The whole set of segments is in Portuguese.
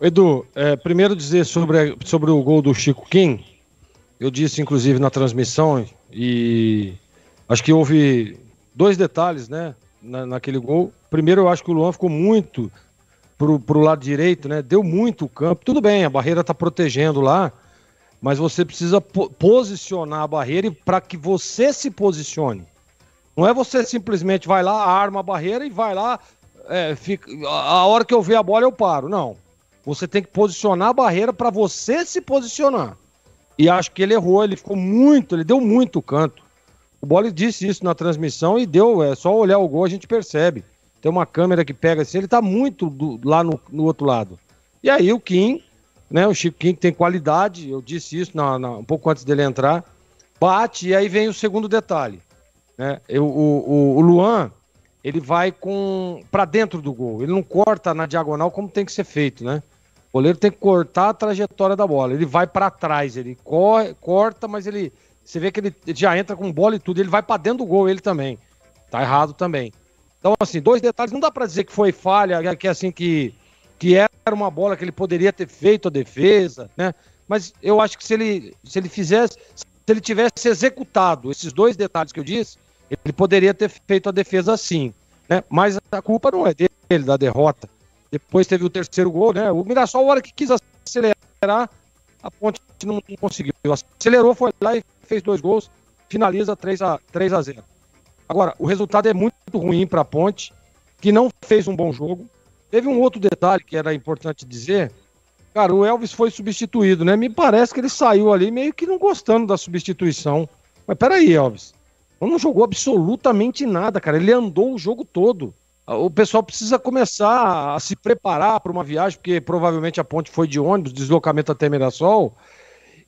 Edu, é, primeiro dizer sobre, sobre o gol do Chico Kim. Eu disse, inclusive, na transmissão, e acho que houve dois detalhes, né? Na, naquele gol. Primeiro, eu acho que o Luan ficou muito pro, o lado direito, né? Deu muito o campo. Tudo bem, a barreira tá protegendo lá, mas você precisa po posicionar a barreira para que você se posicione. Não é você simplesmente vai lá, arma a barreira e vai lá. É, fica, a hora que eu ver a bola, eu paro. Não. Você tem que posicionar a barreira para você se posicionar. E acho que ele errou, ele ficou muito, ele deu muito canto. O Bolle disse isso na transmissão e deu, é só olhar o gol a gente percebe. Tem uma câmera que pega assim, ele está muito do, lá no, no, outro lado. E aí o Kim, né, o Chico Kim que tem qualidade, eu disse isso na, na, um pouco antes dele entrar, bate e aí vem o segundo detalhe. Né? Eu, o, o, o Luan, ele vai com para dentro do gol, ele não corta na diagonal como tem que ser feito, né? O goleiro tem que cortar a trajetória da bola. Ele vai para trás, ele corre, corta, mas ele. Você vê que ele já entra com bola e tudo. Ele vai para dentro do gol, ele também. Tá errado também. Então, assim, dois detalhes. Não dá para dizer que foi falha, que é assim, que, que era uma bola que ele poderia ter feito a defesa, né? Mas eu acho que se ele, se ele fizesse, se ele tivesse executado esses dois detalhes que eu disse, ele poderia ter feito a defesa sim. Né? Mas a culpa não é dele, da derrota. Depois teve o terceiro gol, né? O Mirassol, a hora que quis acelerar, a ponte não conseguiu. Acelerou, foi lá e fez dois gols, finaliza 3 a, 3 a 0 Agora, o resultado é muito ruim para a ponte, que não fez um bom jogo. Teve um outro detalhe que era importante dizer. Cara, o Elvis foi substituído, né? Me parece que ele saiu ali meio que não gostando da substituição. Mas peraí, Elvis. Não jogou absolutamente nada, cara. Ele andou o jogo todo o pessoal precisa começar a se preparar para uma viagem, porque provavelmente a ponte foi de ônibus, deslocamento até Mirassol.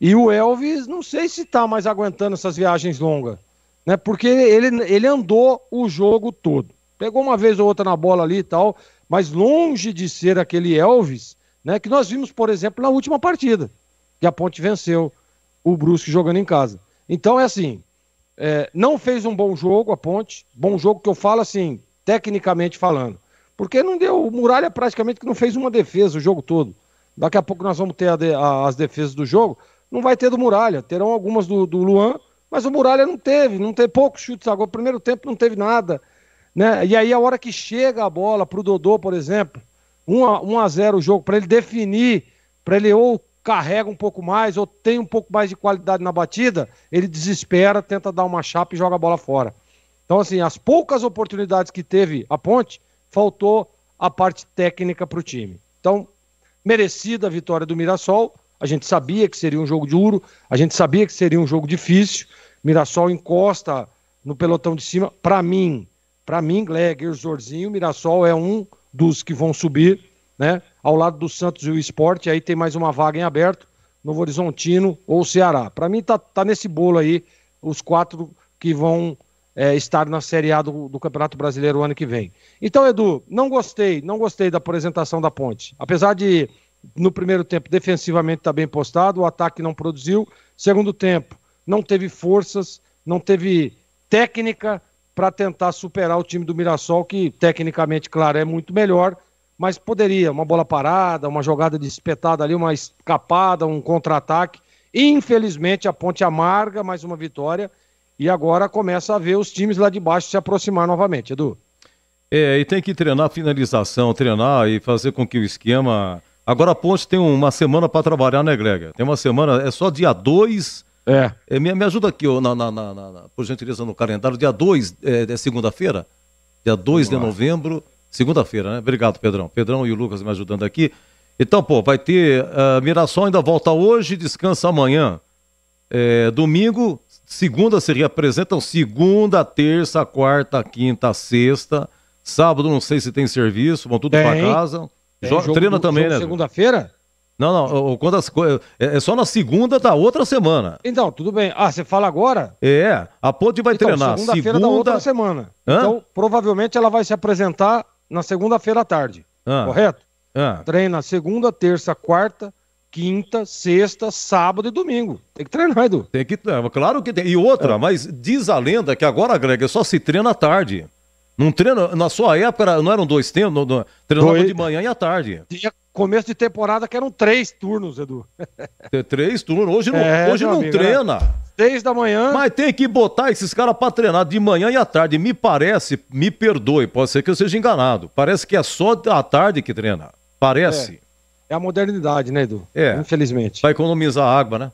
E o Elvis, não sei se está mais aguentando essas viagens longas, né? Porque ele, ele andou o jogo todo. Pegou uma vez ou outra na bola ali e tal, mas longe de ser aquele Elvis, né? Que nós vimos, por exemplo, na última partida, que a ponte venceu o Brusque jogando em casa. Então é assim, é, não fez um bom jogo a ponte, bom jogo que eu falo assim, tecnicamente falando. Porque não deu. O Muralha praticamente que não fez uma defesa o jogo todo. Daqui a pouco nós vamos ter de, a, as defesas do jogo. Não vai ter do Muralha, terão algumas do, do Luan, mas o Muralha não teve, não teve poucos chutes agora. O primeiro tempo não teve nada. Né? E aí a hora que chega a bola para o Dodô, por exemplo, 1 a, 1 a 0 o jogo, para ele definir, para ele ou carrega um pouco mais ou tem um pouco mais de qualidade na batida, ele desespera, tenta dar uma chapa e joga a bola fora. Então, assim, as poucas oportunidades que teve a Ponte, faltou a parte técnica para o time. Então, merecida a vitória do Mirassol. A gente sabia que seria um jogo duro, a gente sabia que seria um jogo difícil. Mirassol encosta no pelotão de cima. Para mim, para mim, Gleger, Zorzinho, Mirassol é um dos que vão subir, né? Ao lado do Santos e o Esporte, aí tem mais uma vaga em aberto, Novo Horizontino ou Ceará. Para mim tá, tá nesse bolo aí os quatro que vão é, estar na Série A do, do, Campeonato Brasileiro o ano que vem. Então, Edu, não gostei, não gostei da apresentação da Ponte. Apesar de, no primeiro tempo, defensivamente estar tá bem postado, o ataque não produziu. Segundo tempo, não teve forças, não teve técnica para tentar superar o time do Mirassol, que tecnicamente, claro, é muito melhor, mas poderia. Uma bola parada, uma jogada de espetada ali, uma escapada, um contra-ataque. Infelizmente, a Ponte amarga mais uma vitória e agora começa a ver os times lá de baixo se aproximar novamente, Edu. É, e tem que treinar finalização, treinar e fazer com que o esquema. Agora a Ponte tem uma semana para trabalhar, né, Grega? Tem uma semana, é só dia 2. É. é me, me, ajuda aqui, ó, na, na, na, na, por gentileza, no calendário. Dia 2 é, é segunda-feira? Dia 2 de novembro, segunda-feira, né? Obrigado, Pedrão. Pedrão e o Lucas me ajudando aqui. Então, pô, vai ter. Uh, Mirassol ainda volta hoje, descansa amanhã. É, domingo, Segunda se reapresentam segunda, terça, quarta, quinta, sexta. Sábado, não sei se tem serviço, vão tudo para casa. Tem, jogo, treina do, também, né? Segunda-feira? Não, não. Quantas, é, é só na segunda da outra semana. Então, tudo bem. Ah, você fala agora? É. A Ponte vai então, treinar. Segunda-feira segunda... da outra semana. Hã? Então, provavelmente ela vai se apresentar na segunda-feira à tarde. Hã? Correto? Hã? Treina segunda, terça, quarta, quinta, sexta, sábado e domingo. Tem que treinar, Edu. Tem que treinar, claro que tem. E outra, é. mas diz a lenda que agora, Greg, só se treina à tarde. Não treina, na sua época não eram dois tempos, não, treinava de manhã e à tarde. Tinha começo de temporada que eram três turnos, Edu. Tem três turnos, hoje não, é, hoje não amigo, treina. Né? Seis da manhã. Mas tem que botar esses caras pra treinar de manhã e à tarde. Me parece, me perdoe, pode ser que eu seja enganado. Parece que é só à tarde que treina. Parece. É. É a modernidade, né, Edu? É. Infelizmente. Vai economizar água, né?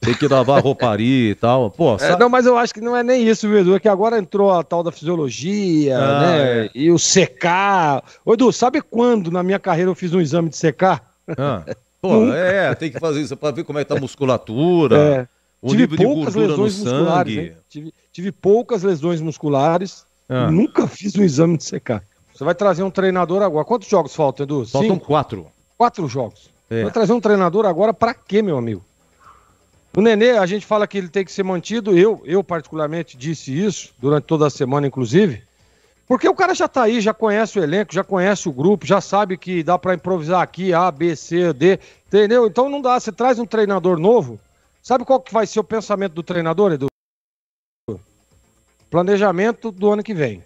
Tem que lavar rouparia e tal. Pô, é, sabe... é, não, mas eu acho que não é nem isso, viu, Edu? É que agora entrou a tal da fisiologia, ah, né? É. E o secar. Ô, Edu, sabe quando na minha carreira eu fiz um exame de secar? Ah. Pô, é, tem que fazer isso para ver como é que tá a musculatura. É. O tive nível poucas de lesões no sangue. Tive, tive, poucas lesões musculares. Ah. Nunca fiz um exame de secar. Você vai trazer um treinador agora. Quantos jogos faltam, Edu? Faltam Cinco? quatro. Quatro jogos. É. Vai trazer um treinador agora para quê, meu amigo? O Nenê, a gente fala que ele tem que ser mantido, eu, eu particularmente disse isso durante toda a semana, inclusive, porque o cara já tá aí, já conhece o elenco, já conhece o grupo, já sabe que dá para improvisar aqui A, B, C, D, entendeu? Então não dá, você traz um treinador novo, sabe qual que vai ser o pensamento do treinador, Edu? Planejamento do ano que vem.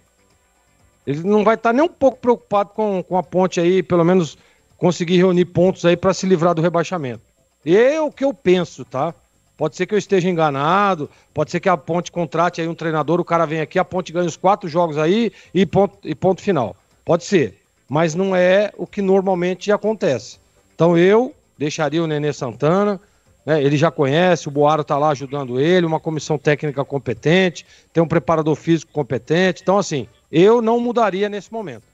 Ele não vai estar tá nem um pouco preocupado com, com a ponte aí, pelo menos conseguir reunir pontos aí para se livrar do rebaixamento. É o que eu penso, tá? Pode ser que eu esteja enganado, pode ser que a Ponte contrate aí um treinador, o cara vem aqui, a Ponte ganha os quatro jogos aí e ponto, e ponto final. Pode ser, mas não é o que normalmente acontece. Então eu deixaria o Nenê Santana, né? ele já conhece, o Boaro tá lá ajudando ele, uma comissão técnica competente, tem um preparador físico competente. Então, assim, eu não mudaria nesse momento.